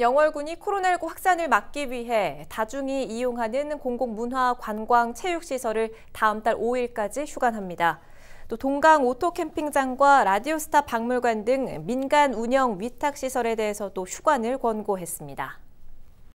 영월군이 코로나19 확산을 막기 위해 다중이 이용하는 공공문화 관광 체육시설을 다음 달 5일까지 휴관합니다. 또 동강 오토 캠핑장과 라디오스타 박물관 등 민간 운영 위탁 시설에 대해서도 휴관을 권고했습니다.